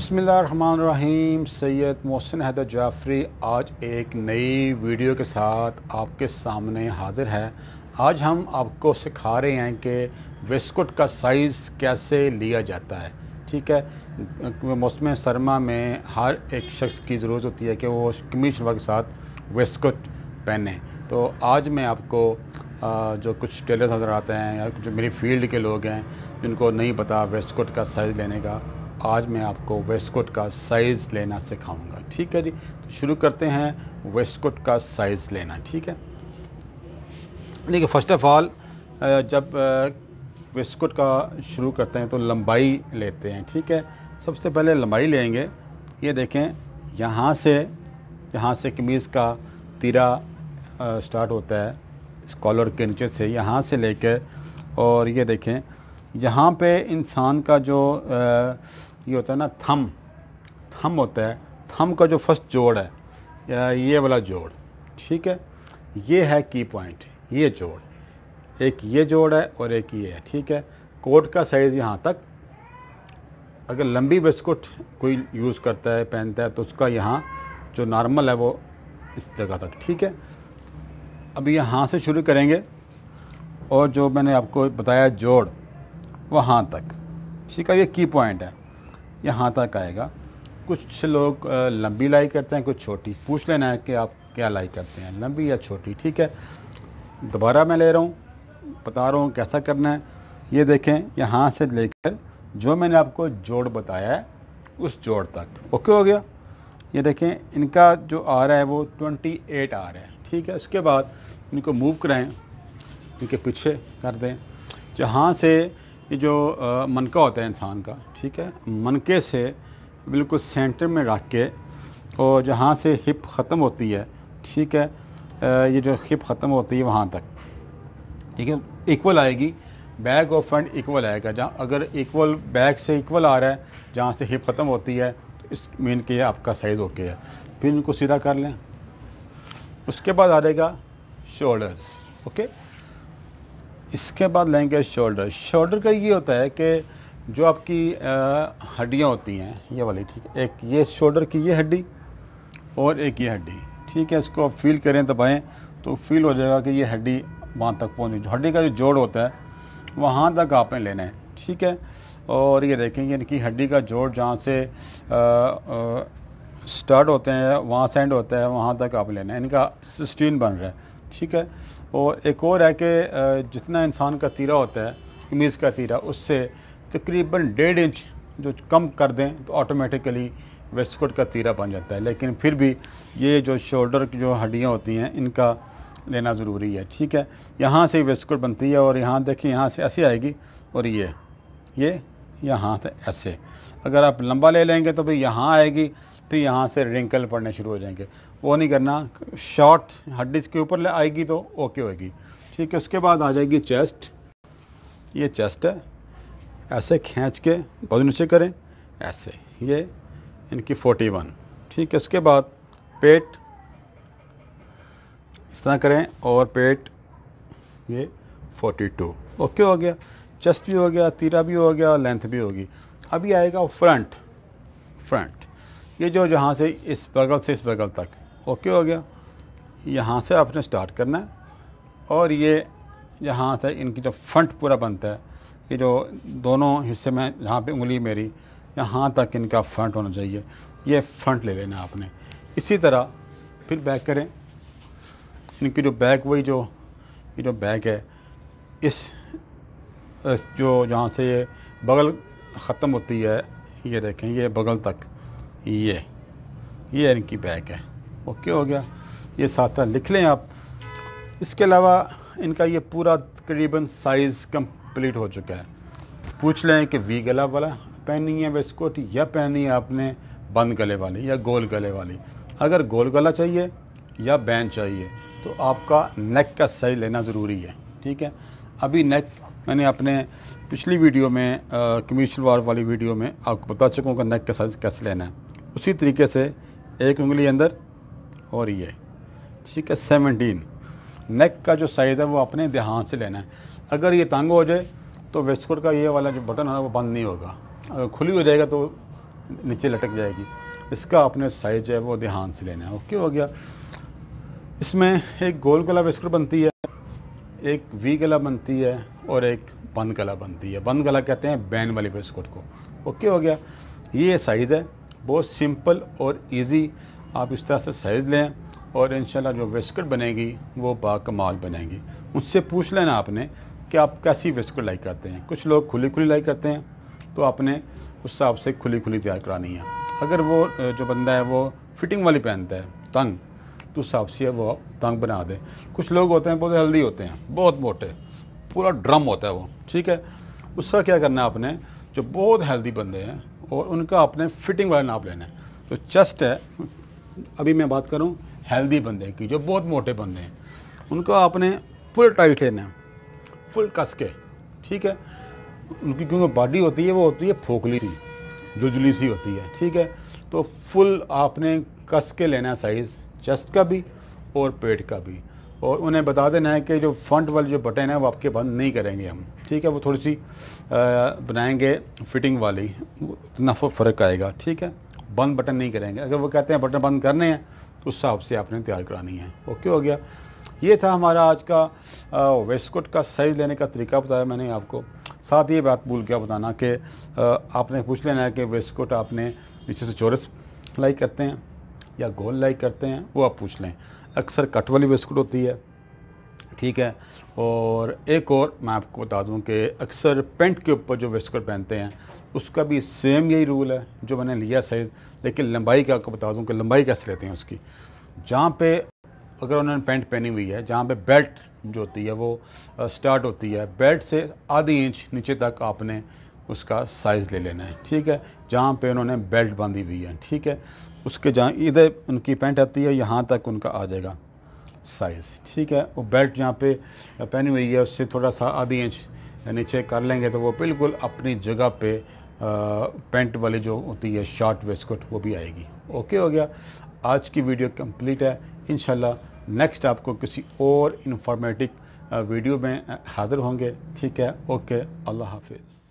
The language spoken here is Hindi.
बसमीम सैद मोहसिन हैदर जाफरी आज एक नई वीडियो के साथ आपके सामने हाज़िर है आज हम आपको सिखा रहे हैं कि बिस्कुट का साइज़ कैसे लिया जाता है ठीक है मौसम सरमा में हर एक शख्स की ज़रूरत होती है कि वो कमी शलवार के साथ बिस्कुट पहने तो आज मैं आपको जो कुछ टेलर नज़र आते हैं या जो मेरी फील्ड के लोग हैं जिनको नहीं पता वेस्कोट का साइज़ लेने का आज मैं आपको वेस्ट कोट का साइज़ लेना सिखाऊंगा ठीक है जी तो शुरू करते हैं वेस्ट कोट का साइज़ लेना ठीक है देखिए फ़र्स्ट ऑफ़ ऑल जब वेस्ट कोट का शुरू करते हैं तो लंबाई लेते हैं ठीक है सबसे पहले लंबाई लेंगे ये देखें यहाँ से यहाँ से कमीज़ का तीरा स्टार्ट होता है कॉलर के नीचे से यहाँ से लेकर और ये देखें यहाँ पे इंसान का जो ये होता है ना थम थम होता है थम का जो फर्स्ट जोड़ है ये वाला जोड़ ठीक है ये है की पॉइंट ये जोड़ एक ये जोड़ है और एक ये है ठीक है कोट का साइज़ यहाँ तक अगर लंबी बिस्कुट कोई यूज़ करता है पहनता है तो उसका यहाँ जो नॉर्मल है वो इस जगह तक ठीक है अब यहाँ से शुरू करेंगे और जो मैंने आपको बताया जोड़ वहाँ तक ठीक है ये की पॉइंट है यहाँ तक आएगा कुछ लोग लंबी लाई करते हैं कुछ छोटी पूछ लेना है कि आप क्या लाई करते हैं लंबी या छोटी ठीक है दोबारा मैं ले रहा हूँ बता रहा हूँ कैसा करना है ये देखें यहाँ से लेकर जो मैंने आपको जोड़ बताया है उस जोड़ तक ओके हो गया ये देखें इनका जो आ रहा है वो 28 आ रहा है ठीक है उसके बाद इनको मूव कराएं इनके पीछे कर दें जहाँ से ये जो मनका होता है इंसान का ठीक है मनके से बिल्कुल सेंटर में रख के और जहाँ से हिप ख़त्म होती है ठीक है ये जो हिप ख़त्म होती है वहाँ तक ठीक है इक्वल आएगी बैक और फ्रंट इक्वल आएगा जहाँ अगर इक्वल बैक से इक्वल आ रहा है जहाँ से हिप ख़त्म होती है तो इस मीन के आपका साइज़ ओके है फिर इनको सीधा कर लें उसके बाद आ जाएगा शोल्डर्स ओके इसके बाद लेंगे शोल्डर शोल्डर का ये होता है कि जो आपकी हड्डियाँ होती हैं ये वाली ठीक है एक ये शोल्डर की ये हड्डी और एक ये हड्डी ठीक है इसको आप फील करें दबाएँ तो फील हो जाएगा कि ये हड्डी वहाँ तक पहुँच हड्डी का जो जोड़ होता है वहाँ तक आपने लेना है ठीक है और ये देखेंगे इनकी हड्डी का जोड़ जहाँ से स्टार्ट होते हैं वहाँ से एंड होता है वहाँ तक आप लेना है इनका सिस्टीन बन रहा है ठीक है और एक और है कि जितना इंसान का तीरा होता है कमीज़ का तीरा उससे तकरीबन डेढ़ इंच जो कम कर दें तो ऑटोमेटिकली वेस्टकोट का तीरा बन जाता है लेकिन फिर भी ये जो शोल्डर की जो हड्डियाँ होती हैं इनका लेना ज़रूरी है ठीक है यहाँ से वेस्टकोट बनती है और यहाँ देखिए यहाँ से ऐसे आएगी और ये ये यहाँ से ऐसे अगर आप लंबा ले लेंगे तो भाई यहाँ आएगी तो यहाँ से रिंकल पड़ने शुरू हो जाएंगे वो नहीं करना शॉर्ट हड्डी के ऊपर ले आएगी तो ओके होगी ठीक है उसके बाद आ जाएगी चेस्ट ये चेस्ट है ऐसे खींच के बहुत नीचे करें ऐसे ये इनकी 41 ठीक है उसके बाद पेट इस तरह करें और पेट ये 42 ओके हो गया चेस्ट भी हो गया तीरा भी हो गया लेंथ भी होगी अभी आएगा फ्रंट फ्रंट ये जो जहाँ से इस बगल से इस बगल तक ओके हो गया यहाँ से आपने स्टार्ट करना है और ये यहाँ से इनकी जो फ्रंट पूरा बनता है ये जो दोनों हिस्से में जहाँ पे उंगली मेरी यहाँ तक इनका फ्रंट होना चाहिए ये फ्रंट ले लेना आपने इसी तरह फिर बैक करें इनकी जो बैक वही जो ये जो बैक है इस, इस जो जहाँ से ये बगल ख़त्म होती है ये देखें ये बगल तक ये ये इनकी बैक है ओके हो गया ये साथ लिख लें आप इसके अलावा इनका ये पूरा तकरीबन साइज़ कंप्लीट हो चुका है पूछ लें कि वी गला वाला पहनी है वेस्कोट या पहनी है आपने बंद गले वाली या गोल गले वाली अगर गोल गला चाहिए या बैन चाहिए तो आपका नेक का साइज लेना ज़रूरी है ठीक है अभी नेक मैंने अपने पिछली वीडियो में कमीशल वार वाली वीडियो में आपको बता चुका हूँ कि नेक का साइज़ कैसे लेना है उसी तरीके से एक उंगली अंदर और ये ठीक है सेवनटीन नेक का जो साइज़ है वो अपने ध्यान से लेना है अगर ये तंग हो जाए तो वेस्कोट का ये वाला जो बटन है वो बंद नहीं होगा अगर खुली हो जाएगा तो नीचे लटक जाएगी इसका अपने साइज है वो ध्यान से लेना है ओके हो गया इसमें एक गोल गला वेस्कोट बनती है एक वी गला बनती है और एक बंद गला बनती है बंद गला कहते हैं बैन वाली वेस्कोट को ओके हो गया ये साइज़ है बहुत सिंपल और इजी आप इस तरह से साइज़ लें और इन जो वेस्कट बनेगी वो बाकमाल बनेगी उससे पूछ लेना आपने कि आप कैसी वेस्कट लाइक करते हैं कुछ लोग खुली खुली लाइक करते हैं तो आपने उस हिसाब से खुली खुली तैयार करानी है अगर वो जो बंदा है वो फिटिंग वाली पहनता है तंग तो उस हिसाब से वो तंग बना दें कुछ लोग होते हैं बहुत हेल्दी होते हैं बहुत मोटे पूरा ड्रम होता है वो ठीक है उसका क्या करना है आपने जो बहुत हेल्दी बंदे हैं और उनका अपने फिटिंग वाला नाप लेना है तो चेस्ट है अभी मैं बात करूँ हेल्दी बंदे की जो बहुत मोटे बंदे हैं उनका आपने फुल टाइट लेना है फुल कस के ठीक है उनकी क्योंकि बॉडी होती है वो होती है फोकली सी जुजली सी होती है ठीक है तो फुल आपने कस के लेना साइज़ चेस्ट का भी और पेट का भी और उन्हें बता देना है कि जो फ्रंट वाले जो बटन है वो आपके बंद नहीं करेंगे हम ठीक है वो थोड़ी सी बनाएंगे फिटिंग वाली इतना फ़र्क आएगा ठीक है बंद बटन नहीं करेंगे अगर वो कहते हैं बटन बंद करने हैं तो उस हिसाब से आपने तैयार करानी है ओके हो गया ये था हमारा आज का वेस्टकोट का साइज़ लेने का तरीका बताया मैंने आपको साथ ही बात भूल गया बताना कि आपने पूछ लेना है कि वेस्टकोट आपने नीचे से चोरस लाइक करते हैं या गोल लाइक करते हैं वो आप पूछ लें अक्सर कट वाली बिस्कुट होती है ठीक है और एक और मैं आपको बता दूं कि अक्सर पेंट के ऊपर जो वेस्टकोट पहनते हैं उसका भी सेम यही रूल है जो मैंने लिया साइज़ लेकिन लंबाई का आपको बता दूं कि लंबाई कैसे लेते हैं उसकी जहाँ पे अगर उन्होंने पेंट पहनी हुई है जहाँ पे बेल्ट जो होती है वो स्टार्ट होती है बेल्ट से आधी इंच नीचे तक आपने उसका साइज़ ले लेना है ठीक है जहाँ पे उन्होंने बेल्ट बांधी हुई है ठीक है उसके जहाँ इधर उनकी पैंट आती है यहाँ तक उनका आ जाएगा साइज़ ठीक है वो बेल्ट जहाँ पे पहनी हुई है उससे थोड़ा सा आधी इंच नीचे कर लेंगे तो वो बिल्कुल अपनी जगह पे पेंट वाली जो होती है शॉर्ट वेस्टकोट वो भी आएगी ओके हो गया आज की वीडियो कम्प्लीट है इन नेक्स्ट आपको किसी और इन्फॉर्मेटिव वीडियो में हाज़िर होंगे ठीक है ओके अल्लाह हाफिज़